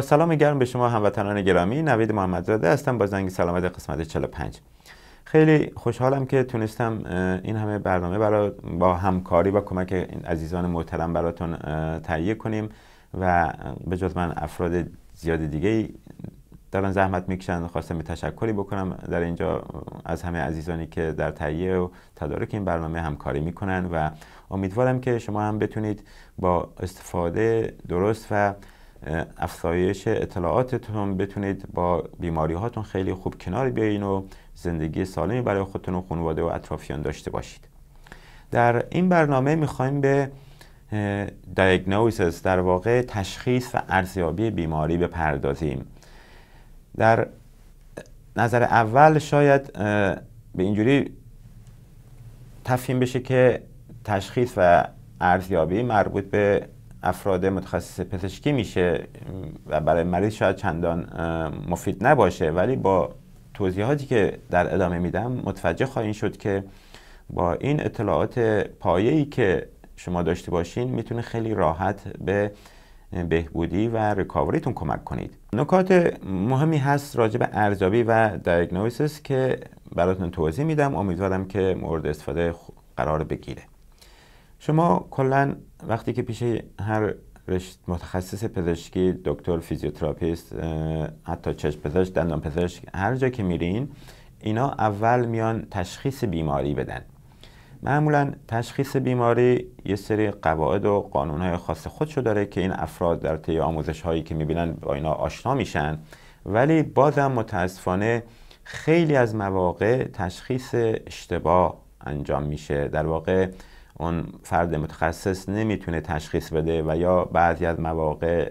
با سلام گرم به شما هموطنان گرامی نوید محمدزاده هستم با زنگ سلامت قسمت 45 خیلی خوشحالم که تونستم این همه برنامه برای با همکاری و کمک این عزیزان محترم براتون تهیه کنیم و به جز من افراد زیاد دیگه دارن زحمت میکشن خواستم تشکری بکنم در اینجا از همه عزیزانی که در تهیه و تدارک این برنامه همکاری میکنن و امیدوارم که شما هم بتونید با استفاده درست و افزایش اطلاعاتتون بتونید با بیماری هاتون خیلی خوب کنار بیایین و زندگی سالمی برای خودتون و خانواده و اطرافیان داشته باشید در این برنامه میخوایم به دیاگنوزس در واقع تشخیص و ارزیابی بیماری بپردازیم در نظر اول شاید به اینجوری تفهیم بشه که تشخیص و ارزیابی مربوط به افراد متخصص پزشکی میشه و برای مریض شاید چندان مفید نباشه ولی با توضیحاتی که در ادامه میدم متوجه خواهید شد که با این اطلاعات پایه‌ای که شما داشته باشین میتونه خیلی راحت به بهبودی و ریکاوریتون کمک کنید نکات مهمی هست راجع به ارزیابی و دیاگنوستیس که براتون توضیح میدم امیدوارم که مورد استفاده قرار بگیره شما کلا وقتی که پیش هر متخصص پزشکی دکتر فیزیوتراپیست حتی چشم پزشک دندان پزشک هر جا که میرین اینا اول میان تشخیص بیماری بدن معمولا تشخیص بیماری یه سری قواعد و های خاص خودشو داره که این افراد در طی آموزش هایی که میبینن با اینا آشنا میشن ولی بازم متاسفانه خیلی از مواقع تشخیص اشتباه انجام میشه در واقع اون فرد متخصص نمیتونه تشخیص بده و یا بعضی از مواقع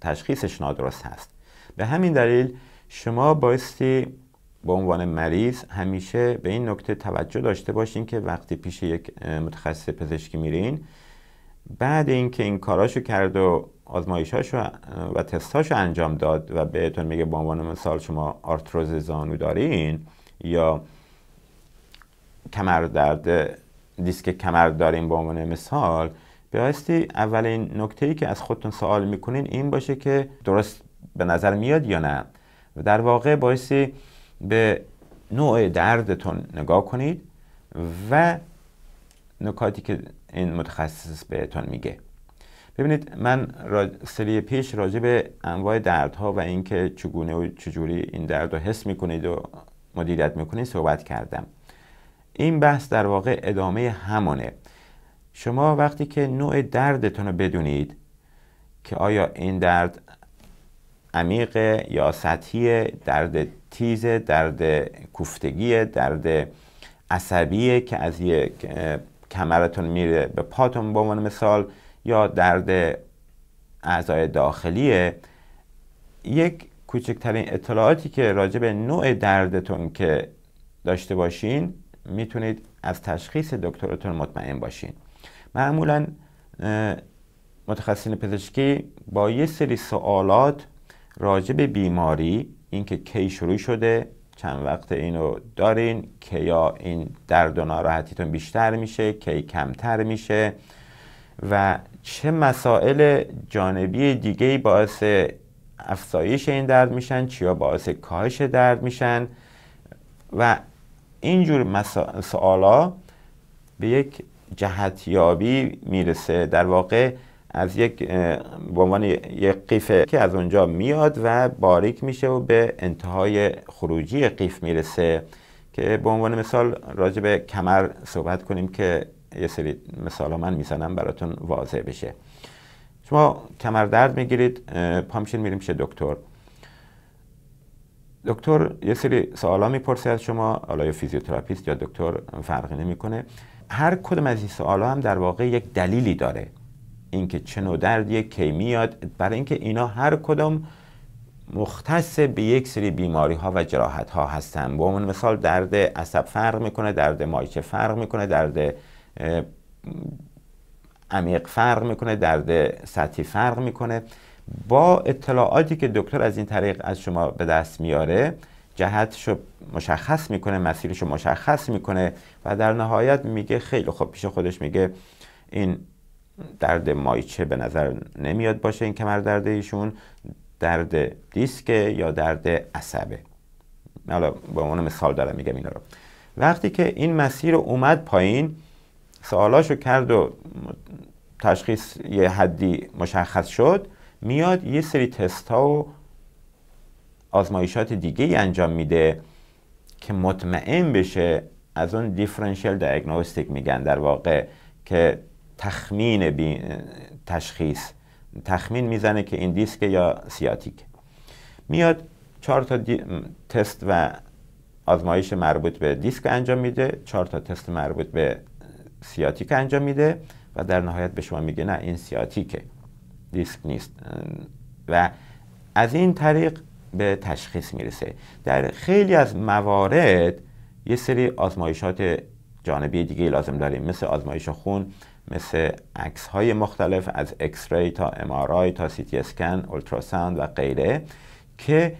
تشخیصش نادرست هست به همین دلیل شما بایستی به عنوان مریض همیشه به این نکته توجه داشته باشین که وقتی پیش یک متخصص پزشکی میرین بعد اینکه این کاراشو کرد و آزمایشاشو و تستاشو انجام داد و بهتون میگه به عنوان مثال شما آرتروز زانو دارین یا کمر درد دیسک کمر داریم به عنوان مثال بایستی اولین نکته ای که از خودتون سوال میکنین این باشه که درست به نظر میاد یا نه و در واقع بایستی به نوع دردتون نگاه کنید و نکاتی که این متخصص بهتون میگه ببینید من سری پیش راجع به انواع دردها و اینکه چگونه و چجوری این درد رو حس میکنید و مدیریت میکنید صحبت کردم این بحث در واقع ادامه همانه شما وقتی که نوع دردتون رو بدونید که آیا این درد عمیق یا سطحیه درد تیز درد کوفتگی درد عصبیه که از یک کمرتون میره به پاتون به عنوان مثال یا درد اعضای داخلیه یک کوچکترین اطلاعاتی که راجع به نوع دردتون که داشته باشین میتونید از تشخیص دکترتون مطمئن باشین معمولا متخصصین پزشکی با یه سری سوالات راجع به بیماری اینکه کی شروع شده چند وقت اینو دارین که یا این درد و ناراحتیتون بیشتر میشه کی کمتر میشه و چه مسائل جانبی دیگه باعث افزایش این درد میشن چیا باعث کاهش درد میشن و اینجور جور سوالا به یک جهتیابی میرسه در واقع از یک به عنوان یک قیف که از اونجا میاد و باریک میشه و به انتهای خروجی قیف میرسه که به عنوان مثال راجع به کمر صحبت کنیم که یه سری مثال من میزنم براتون واضح بشه شما کمر درد میگیرید پامشین میریم چه دکتر دکتر یه سری سوالا میپرسه از شما حالا یا فیزیوتراپیست یا دکتر فرقی نمیکنه هر کدوم از این سوالا هم در واقع یک دلیلی داره اینکه چه نوع دردیه کی برای اینکه اینا هر کدوم مختص به یک سری بیماری ها و جراحت ها هستن به عنوان مثال درد عصب فرق میکنه درد مایچه فرق میکنه درد عمیق فرق میکنه درد سطحی فرق میکنه با اطلاعاتی که دکتر از این طریق از شما به دست میاره جهتشو مشخص میکنه مسیرش رو مشخص میکنه و در نهایت میگه خیلی خب پیش خودش میگه این درد مایچه به نظر نمیاد باشه این کمر درد ایشون درد دیسک یا درد عصبه حالا به عنوان مثال دارم میگم اینا رو وقتی که این مسیر اومد پایین سوالاشو کرد و تشخیص یه حدی مشخص شد میاد یه سری تست ها و آزمایشات دیگه انجام میده که مطمئن بشه از اون دیفرنشیل دیاگنوستیک میگن در واقع که تخمین تشخیص تخمین میزنه که این دیسک یا سیاتیک میاد چهار تا تست و آزمایش مربوط به دیسک انجام میده چهار تا تست مربوط به سیاتیک انجام میده و در نهایت به شما میگه نه این سیاتیکه دیسک نیست و از این طریق به تشخیص میرسه در خیلی از موارد یه سری آزمایشات جانبی دیگه لازم داریم مثل آزمایش خون مثل عکس های مختلف از اکس ری تا ام تا سی تی اسکن اولتراساوند و غیره که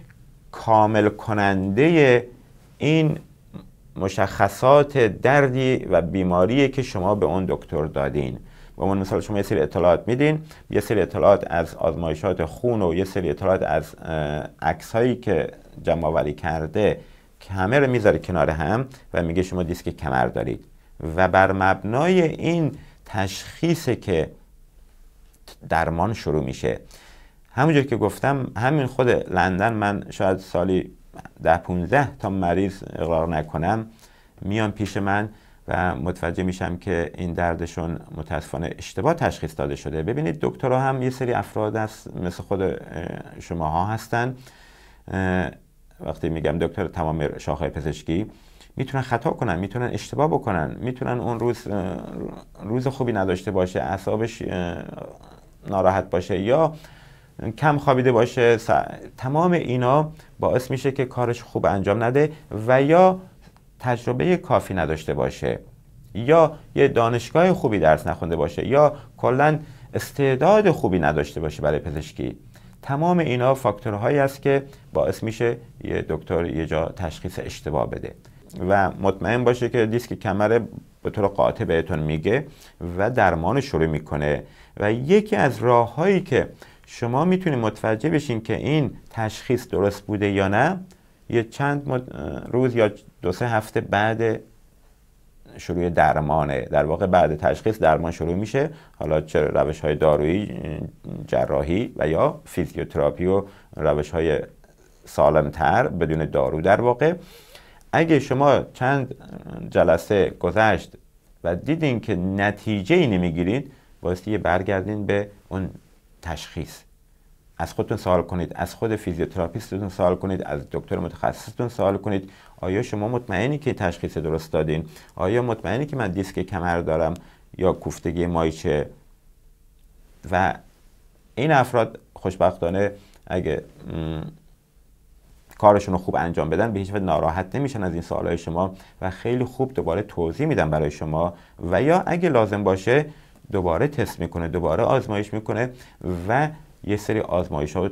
کامل کننده این مشخصات دردی و بیماری که شما به اون دکتر دادین و عنوان مثال شما یه سری اطلاعات میدین یه سری اطلاعات از آزمایشات خون و یه سری اطلاعات از عکس هایی که جمع آوری کرده همه رو میذاره کنار هم و میگه شما دیسک کمر دارید و بر مبنای این تشخیص که درمان شروع میشه همونجور که گفتم همین خود لندن من شاید سالی ده 15 تا مریض اقرار نکنم میان پیش من و متوجه میشم که این دردشون متاسفانه اشتباه تشخیص داده شده ببینید دکترها هم یه سری افراد هست مثل خود شماها هستن وقتی میگم دکتر تمام شاخه پزشکی میتونن خطا کنن میتونن اشتباه بکنن میتونن اون روز روز خوبی نداشته باشه اعصابش ناراحت باشه یا کم خوابیده باشه تمام اینا باعث میشه که کارش خوب انجام نده و یا تجربه کافی نداشته باشه یا یه دانشگاه خوبی درس نخونده باشه یا کلا استعداد خوبی نداشته باشه برای پزشکی تمام اینا فاکتورهایی است که باعث میشه یه دکتر یه جا تشخیص اشتباه بده و مطمئن باشه که دیسک کمر به طور قاطع بهتون میگه و درمان شروع میکنه و یکی از راههایی که شما میتونید متوجه بشین که این تشخیص درست بوده یا نه یه چند روز یا دو سه هفته بعد شروع درمانه در واقع بعد تشخیص درمان شروع میشه حالا چه روش های دارویی جراحی و یا فیزیوتراپی و روش های سالمتر بدون دارو در واقع اگه شما چند جلسه گذشت و دیدین که نتیجه ای نمیگیرید بایستی برگردین به اون تشخیص از خودتون سوال کنید از خود فیزیوتراپیستتون سوال کنید از دکتر متخصصتون سوال کنید آیا شما مطمئنی که تشخیص درست دادین آیا مطمئنی که من دیسک کمر دارم یا کوفتگی مایچه و این افراد خوشبختانه اگه کارشون رو خوب انجام بدن به هیچ وجه ناراحت نمیشن از این سوالای شما و خیلی خوب دوباره توضیح میدن برای شما و یا اگه لازم باشه دوباره تست میکنه دوباره آزمایش میکنه و یه سری آزمایش و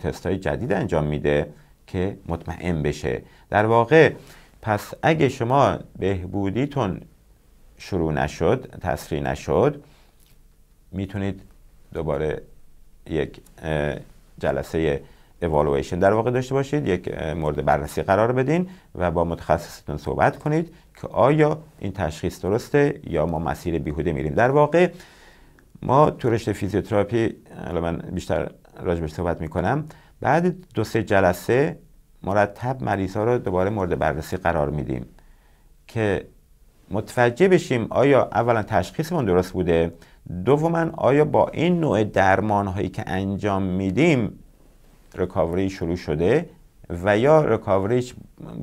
تست های جدید انجام میده که مطمئن بشه در واقع پس اگه شما بهبودیتون شروع نشد تسریع نشد میتونید دوباره یک جلسه evaluation در واقع داشته باشید یک مورد بررسی قرار بدین و با متخصصتون صحبت کنید که آیا این تشخیص درسته یا ما مسیر بیهوده میریم در واقع ما تو رشته فیزیوتراپی الان من بیشتر راجبش صحبت میکنم بعد دو سه جلسه مرتب مریض ها رو دوباره مورد بررسی قرار میدیم که متوجه بشیم آیا اولا تشخیصمون درست بوده دوما آیا با این نوع درمان هایی که انجام میدیم ریکاوری شروع شده و یا ریکاوریش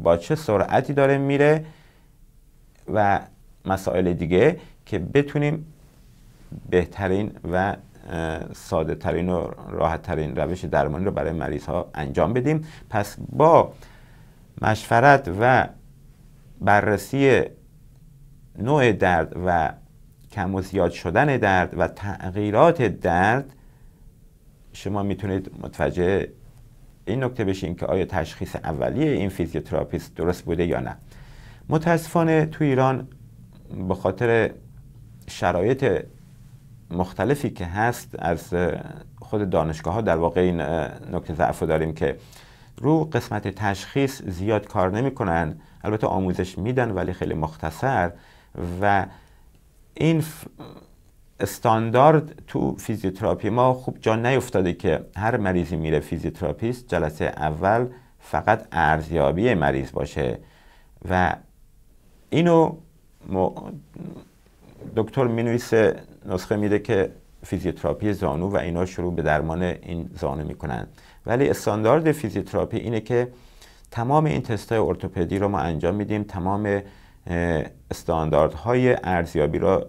با چه سرعتی داره میره و مسائل دیگه که بتونیم بهترین و ساده ترین و راحت ترین روش درمانی رو برای مریض ها انجام بدیم پس با مشورت و بررسی نوع درد و کم و زیاد شدن درد و تغییرات درد شما میتونید متوجه این نکته بشین که آیا تشخیص اولیه این فیزیوتراپیست درست بوده یا نه متاسفانه تو ایران به خاطر شرایط مختلفی که هست از خود دانشگاه ها در واقع این نکته ضعف رو داریم که رو قسمت تشخیص زیاد کار نمیکنن البته آموزش میدن ولی خیلی مختصر و این استاندارد تو فیزیوتراپی ما خوب جا نیفتاده که هر مریضی میره فیزیوتراپیست جلسه اول فقط ارزیابی مریض باشه و اینو دکتر مینویسه نسخه میده که فیزیوتراپی زانو و اینا شروع به درمان این زانو میکنن ولی استاندارد فیزیوتراپی اینه که تمام این تستای ارتوپدی رو ما انجام میدیم تمام استانداردهای ارزیابی رو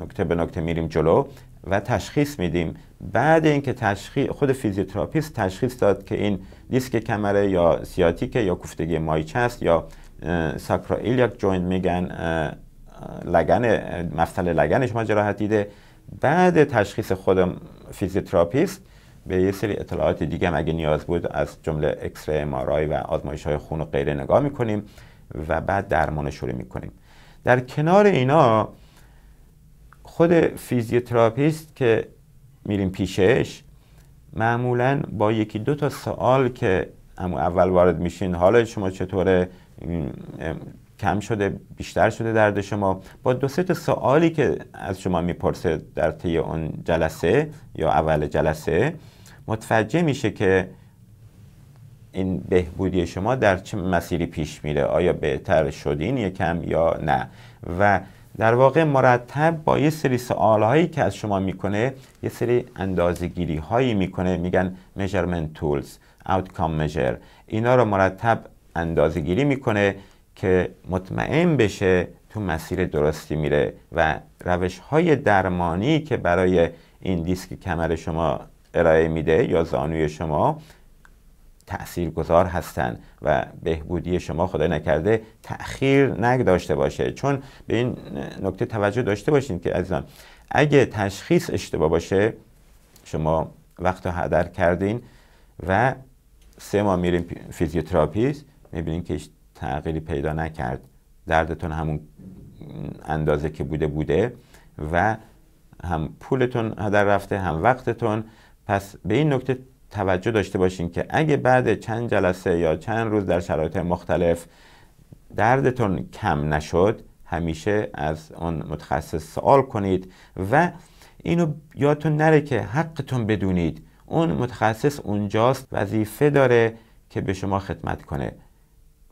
نکته به نکته میریم جلو و تشخیص میدیم بعد اینکه تشخیص خود فیزیوتراپیست تشخیص داد که این دیسک کمره یا سیاتیک یا کوفتگی مایچه است یا ساکرا ایلیاک جوین میگن لگن مفصل لگن شما جراحت دیده بعد تشخیص خودم فیزیوتراپیست به یه سری اطلاعات دیگه هم اگه نیاز بود از جمله اکسره مارای و آزمایش های خون و غیره نگاه میکنیم و بعد درمان شروع میکنیم در کنار اینا خود فیزیوتراپیست که میریم پیشش معمولا با یکی دو تا سوال که اول وارد میشین حالا شما چطوره کم شده بیشتر شده درد شما با دو سه تا سوالی که از شما میپرسه در طی اون جلسه یا اول جلسه متوجه میشه که این بهبودی شما در چه مسیری پیش میره آیا بهتر شدین کم یا نه و در واقع مرتب با یه سری سوال هایی که از شما میکنه یه سری اندازگیری هایی میکنه میگن measurement tools outcome measure اینا رو مرتب اندازگیری میکنه که مطمئن بشه تو مسیر درستی میره و روش های درمانی که برای این دیسک کمر شما ارائه میده یا زانوی شما تأثیر گذار هستن و بهبودی شما خدا نکرده تأخیر نگداشته باشه چون به این نکته توجه داشته باشین که عزیزان اگه تشخیص اشتباه باشه شما وقت رو هدر کردین و سه ماه میریم فیزیوتراپیست میبینین که تغییری پیدا نکرد دردتون همون اندازه که بوده بوده و هم پولتون هدر رفته هم وقتتون پس به این نکته توجه داشته باشین که اگه بعد چند جلسه یا چند روز در شرایط مختلف دردتون کم نشد همیشه از اون متخصص سوال کنید و اینو یادتون نره که حقتون بدونید اون متخصص اونجاست وظیفه داره که به شما خدمت کنه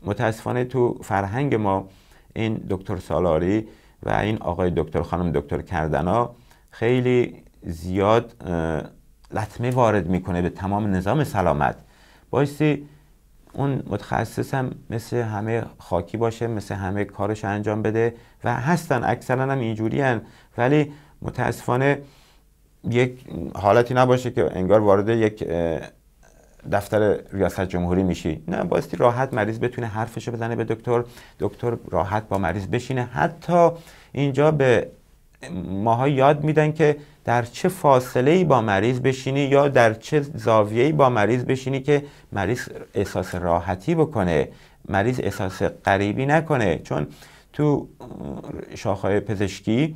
متاسفانه تو فرهنگ ما این دکتر سالاری و این آقای دکتر خانم دکتر کردنا خیلی زیاد لطمه وارد میکنه به تمام نظام سلامت بایستی اون متخصصم مثل همه خاکی باشه مثل همه کارش انجام بده و هستن اکثرا هم اینجوری هن. ولی متاسفانه یک حالتی نباشه که انگار وارد یک دفتر ریاست جمهوری میشی نه بایستی راحت مریض بتونه حرفشو بزنه به دکتر دکتر راحت با مریض بشینه حتی اینجا به ماها یاد میدن که در چه فاصله ای با مریض بشینی یا در چه زاویه ای با مریض بشینی که مریض احساس راحتی بکنه مریض احساس غریبی نکنه چون تو شاخهای پزشکی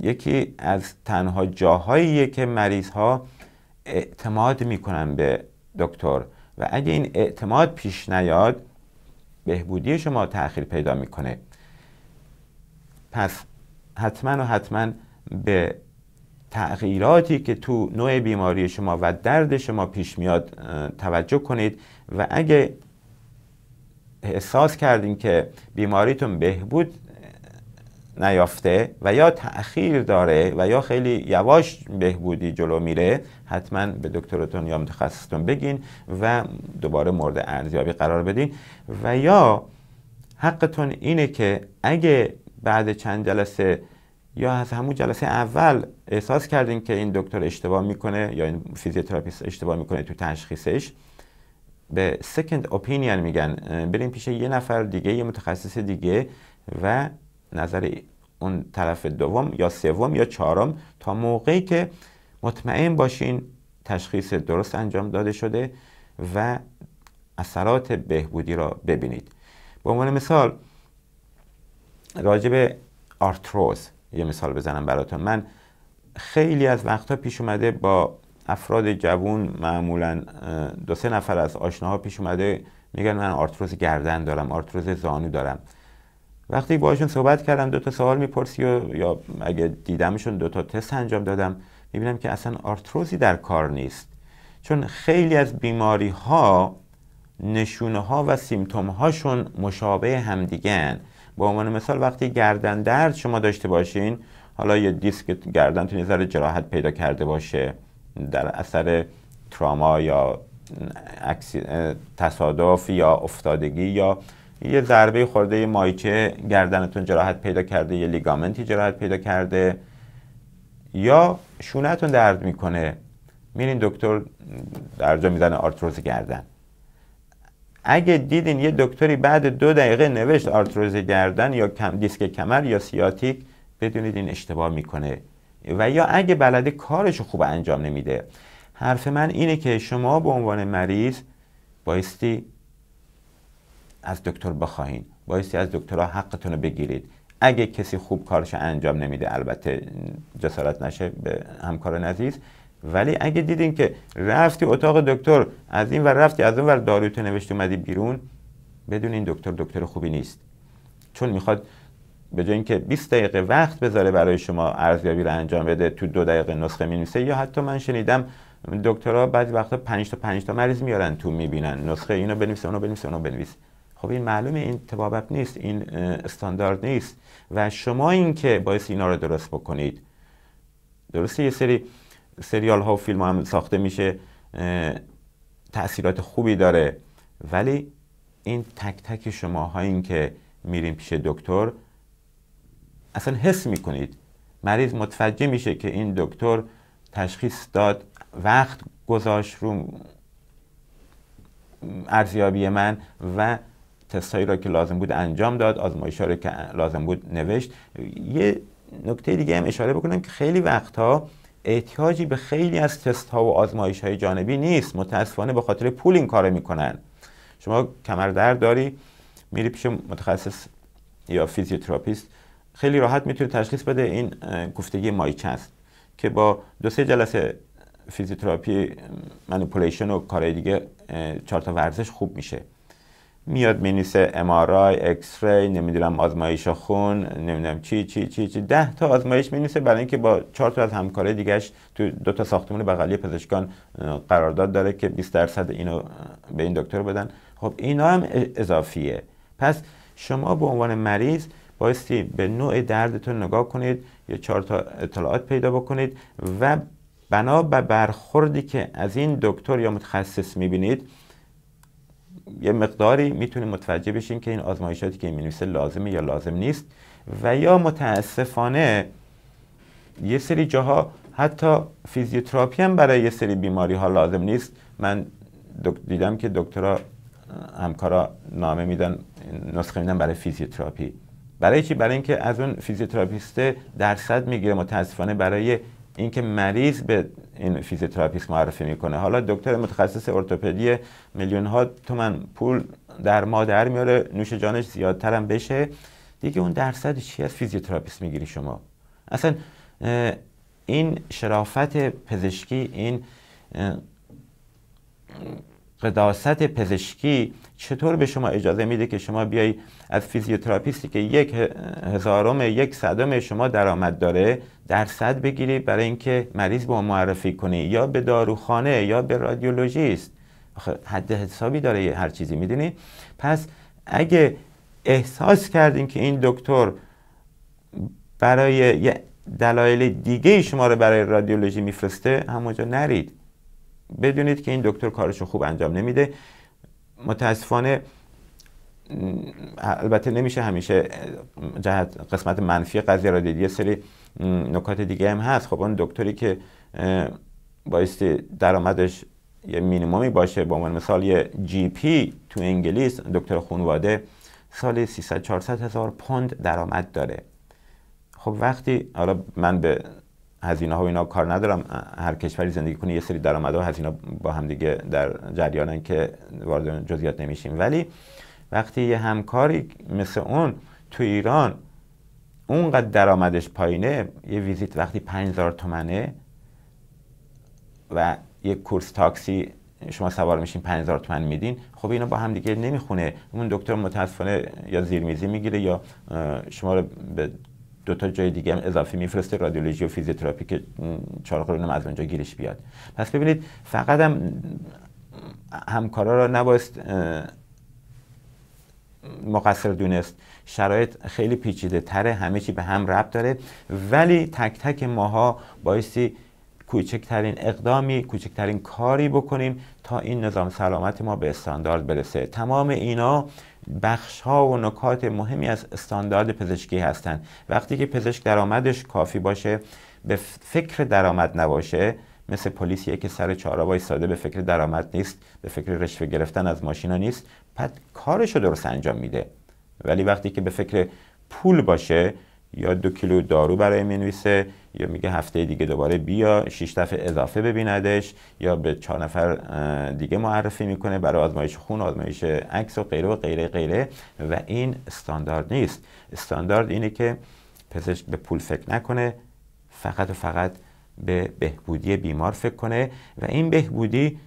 یکی از تنها جاهاییه که مریض ها اعتماد میکنن به دکتر و اگه این اعتماد پیش نیاد بهبودی شما تاخیر پیدا میکنه پس حتما و حتما به تغییراتی که تو نوع بیماری شما و درد شما پیش میاد توجه کنید و اگه احساس کردین که بیماریتون بهبود نیافته و یا تأخیر داره و یا خیلی یواش بهبودی جلو میره حتما به دکترتون یا متخصصتون بگین و دوباره مورد ارزیابی قرار بدین و یا حقتون اینه که اگه بعد چند جلسه یا از همون جلسه اول احساس کردین که این دکتر اشتباه میکنه یا این فیزیوتراپیست اشتباه میکنه تو تشخیصش به سکند اپینین میگن بریم پیش یه نفر دیگه یه متخصص دیگه و نظر اون طرف دوم یا سوم یا چهارم تا موقعی که مطمئن باشین تشخیص درست انجام داده شده و اثرات بهبودی را ببینید به عنوان مثال راجب آرتروز یه مثال بزنم براتون من خیلی از وقتها پیش اومده با افراد جوون معمولا دو سه نفر از آشناها پیش اومده میگن من آرتروز گردن دارم آرتروز زانو دارم وقتی باشون صحبت کردم دو تا سوال میپرسی و یا اگه دیدمشون دو تا تست انجام دادم میبینم که اصلا آرتروزی در کار نیست چون خیلی از بیماری ها نشونه ها و سیمتوم هاشون مشابه همدیگن به عنوان مثال وقتی گردن درد شما داشته باشین حالا یه دیسک گردن تو نظر جراحت پیدا کرده باشه در اثر تراما یا تصادف یا افتادگی یا یه ضربه خورده یه مایکه گردنتون جراحت پیدا کرده یه لیگامنتی جراحت پیدا کرده یا شونتون درد میکنه میرین دکتر درجا میزنه آرتروز گردن اگه دیدین یه دکتری بعد دو دقیقه نوشت آرتروز گردن یا دیسک کمر یا سیاتیک بدونید این اشتباه میکنه و یا اگه بلده کارشو خوب انجام نمیده حرف من اینه که شما به عنوان مریض بایستی از دکتر بخواهین بایستی از دکترها حقتون رو بگیرید اگه کسی خوب کارش انجام نمیده البته جسارت نشه به همکاران عزیز ولی اگه دیدین که رفتی اتاق دکتر از این و رفتی از اون ور داروتو نوشت اومدی بیرون بدون این دکتر دکتر خوبی نیست چون میخواد به جای اینکه 20 دقیقه وقت بذاره برای شما ارزیابی رو انجام بده تو دو دقیقه نسخه مینویسه یا حتی من شنیدم دکترها بعضی وقتا 5 تا 5 تا مریض میارن تو میبینن نسخه اینو بنویس اونو بنویس اونو بنویس خب این معلومه این تبابت نیست این استاندارد نیست و شما اینکه باعث اینا رو درست بکنید درسته یه سری سریال ها و فیلم ها هم ساخته میشه تاثیرات خوبی داره ولی این تک تک شما که میریم پیش دکتر اصلا حس میکنید مریض متوجه میشه که این دکتر تشخیص داد وقت گذاشت رو ارزیابی من و تست هایی را که لازم بود انجام داد آزمایش را که لازم بود نوشت یه نکته دیگه هم اشاره بکنم که خیلی وقتها احتیاجی به خیلی از تست ها و آزمایش های جانبی نیست متاسفانه به خاطر پول این کارو میکنن شما کمر داری میری پیش متخصص یا فیزیوتراپیست خیلی راحت میتونه تشخیص بده این گفتگی مایچست است که با دو سه جلسه فیزیوتراپی منپولیشن و کارهای دیگه چهار تا ورزش خوب میشه میاد مینویسه امارای اکس ری نمیدونم آزمایش خون نمیدونم چی چی چی چی ده تا آزمایش مینیسه برای اینکه با چهار تا از همکاره دیگهش تو دو تا ساختمان بغلی پزشکان قرارداد داره که 20 درصد اینو به این دکتر بدن خب اینا هم اضافیه پس شما به عنوان مریض بایستی به نوع دردتون نگاه کنید یا چهار تا اطلاعات پیدا بکنید و بنا به برخوردی که از این دکتر یا متخصص میبینید یه مقداری میتونیم متوجه بشیم که این آزمایشاتی که مینویسه لازمه یا لازم نیست و یا متاسفانه یه سری جاها حتی فیزیوتراپی هم برای یه سری بیماری ها لازم نیست من دیدم که دکترا همکارا نامه میدن نسخه میدن برای فیزیوتراپی برای چی برای اینکه از اون فیزیوتراپیست درصد میگیره متاسفانه برای اینکه مریض به این فیزیوتراپیست معرفی میکنه حالا دکتر متخصص ارتوپدی میلیون ها تومن پول در مادر میاره نوش جانش هم بشه دیگه اون درصد چی از فیزیوتراپیست میگیری شما اصلا این شرافت پزشکی این قداست پزشکی چطور به شما اجازه میده که شما بیای از فیزیوتراپیستی که یک هزارم یک صدم شما درآمد داره درصد بگیری برای اینکه مریض با معرفی کنی یا به داروخانه یا به رادیولوژیست حد حسابی داره هر چیزی میدونی پس اگه احساس کردین که این دکتر برای دلایل دیگه شما رو برای رادیولوژی میفرسته همونجا نرید بدونید که این دکتر کارشو خوب انجام نمیده متاسفانه البته نمیشه همیشه جهت قسمت منفی قضیه را دیدی یه سری نکات دیگه هم هست خب اون دکتری که بایستی درآمدش یه مینیمومی باشه به با عنوان مثال یه جی پی تو انگلیس دکتر خونواده سال 300 400 هزار پوند درآمد داره خب وقتی حالا من به هزینه ها و اینا کار ندارم هر کشوری زندگی کنه یه سری درآمد و هزینه با هم دیگه در جریانن که وارد جزئیات نمیشیم ولی وقتی یه همکاری مثل اون تو ایران اونقدر درآمدش پایینه یه ویزیت وقتی 5000 تومنه و یه کورس تاکسی شما سوار میشین 5000 تومن میدین خب اینا با هم دیگه نمیخونه اون دکتر متاسفانه یا زیرمیزی میگیره یا شما رو به دو تا جای دیگه هم اضافه میفرسته رادیولوژی و فیزیوتراپی که چهار قرون از اونجا گیرش بیاد پس ببینید فقط هم همکارا را نباید مقصر دونست شرایط خیلی پیچیده تره همه چی به هم ربط داره ولی تک تک ماها بایستی کوچکترین اقدامی کوچکترین کاری بکنیم تا این نظام سلامت ما به استاندارد برسه تمام اینا بخش ها و نکات مهمی از استاندارد پزشکی هستند وقتی که پزشک درآمدش کافی باشه به فکر درآمد نباشه مثل پلیسیه که سر چهارا ساده به فکر درآمد نیست به فکر رشوه گرفتن از ماشینا نیست پد کارش رو درست انجام میده ولی وقتی که به فکر پول باشه یا دو کیلو دارو برای منویسه یا میگه هفته دیگه دوباره بیا شش دفعه اضافه ببیندش یا به چهار نفر دیگه معرفی میکنه برای آزمایش خون آزمایش عکس و غیره و غیره غیره و این استاندارد نیست استاندارد اینه که پزشک به پول فکر نکنه فقط و فقط به بهبودی بیمار فکر کنه و این بهبودی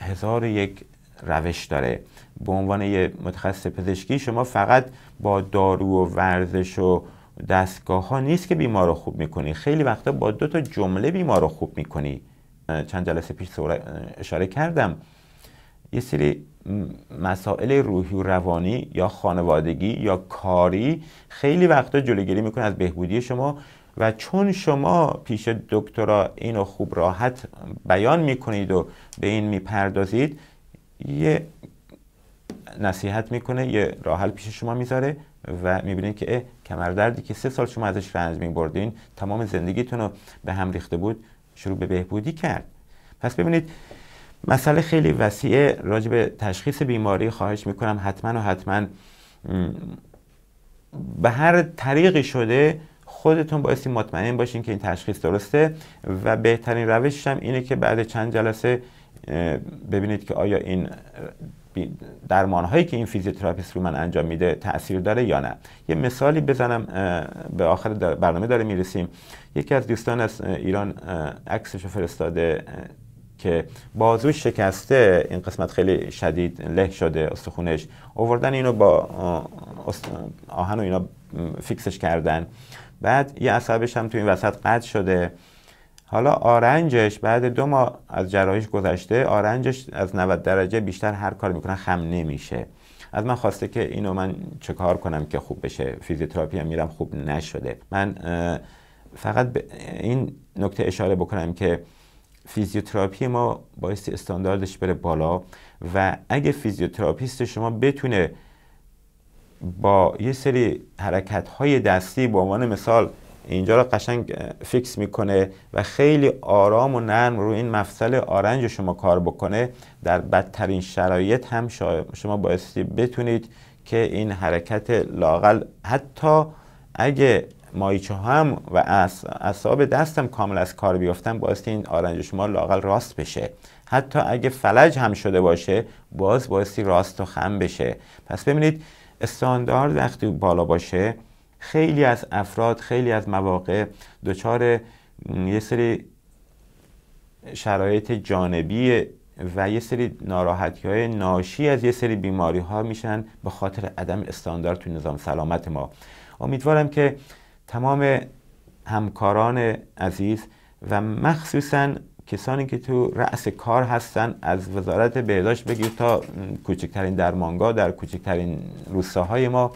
هزار یک روش داره به عنوان یه متخصص پزشکی شما فقط با دارو و ورزش و دستگاه ها نیست که بیمار رو خوب میکنی خیلی وقتا با دو تا جمله بیمار رو خوب میکنی چند جلسه پیش اشاره کردم یه سری مسائل روحی و روانی یا خانوادگی یا کاری خیلی وقتا جلوگیری میکنه از بهبودی شما و چون شما پیش دکترا اینو خوب راحت بیان میکنید و به این میپردازید یه نصیحت میکنه یه راحل پیش شما میذاره و میبینید که کمردردی که سه سال شما ازش رنج میبردین تمام زندگیتون رو به هم ریخته بود شروع به بهبودی کرد پس ببینید مسئله خیلی وسیعه راجع به تشخیص بیماری خواهش میکنم حتما و حتما به هر طریقی شده خودتون بایستی مطمئن باشین که این تشخیص درسته و بهترین روشش هم اینه که بعد چند جلسه ببینید که آیا این درمان هایی که این فیزیوتراپیست رو من انجام میده تاثیر داره یا نه یه مثالی بزنم به آخر برنامه داره میرسیم یکی از دوستان از ایران عکسش فرستاده که بازو شکسته این قسمت خیلی شدید له شده استخونش اووردن اینو با آهن و اینا فیکسش کردن بعد یه عصبش هم تو این وسط قطع شده حالا آرنجش بعد دو ماه از جرایش گذشته آرنجش از 90 درجه بیشتر هر کار میکنه خم نمیشه از من خواسته که اینو من چه کار کنم که خوب بشه فیزیوتراپی هم میرم خوب نشده من فقط به این نکته اشاره بکنم که فیزیوتراپی ما بایستی استانداردش بره بالا و اگه فیزیوتراپیست شما بتونه با یه سری حرکت های دستی به عنوان مثال اینجا رو قشنگ فیکس میکنه و خیلی آرام و نرم رو این مفصل آرنج شما کار بکنه در بدترین شرایط هم شما بایستی بتونید که این حرکت لاغل حتی اگه مایچه هم و اصاب دستم کامل از کار بیافتن بایستی این آرنج شما لاغل راست بشه حتی اگه فلج هم شده باشه باز بایستی راست و خم بشه پس ببینید استاندارد وقتی بالا باشه خیلی از افراد خیلی از مواقع دچار یه سری شرایط جانبی و یه سری ناراحتی های ناشی از یه سری بیماری ها میشن به خاطر عدم استاندارد تو نظام سلامت ما امیدوارم که تمام همکاران عزیز و مخصوصا کسانی که تو رأس کار هستن از وزارت بهداشت بگیر تا کوچکترین درمانگاه در کوچکترین روستاهای ما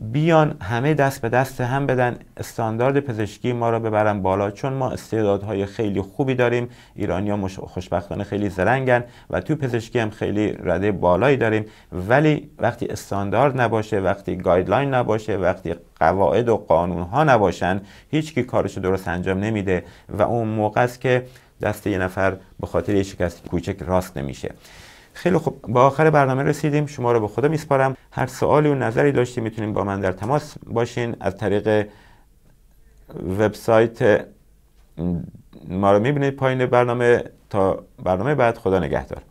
بیان همه دست به دست هم بدن استاندارد پزشکی ما را ببرن بالا چون ما استعدادهای خیلی خوبی داریم ایرانیا خوشبختانه خیلی زرنگن و تو پزشکی هم خیلی رده بالایی داریم ولی وقتی استاندارد نباشه وقتی گایدلاین نباشه وقتی قواعد و قانون ها نباشن هیچکی کارش درست انجام نمیده و اون موقع است که دست یه نفر به خاطر یه شکست کوچک راست نمیشه خیلی خوب با آخر برنامه رسیدیم شما رو به خدا میسپارم هر سوالی و نظری داشتیم میتونیم با من در تماس باشین از طریق وبسایت ما رو میبینید پایین برنامه تا برنامه بعد خدا نگهدار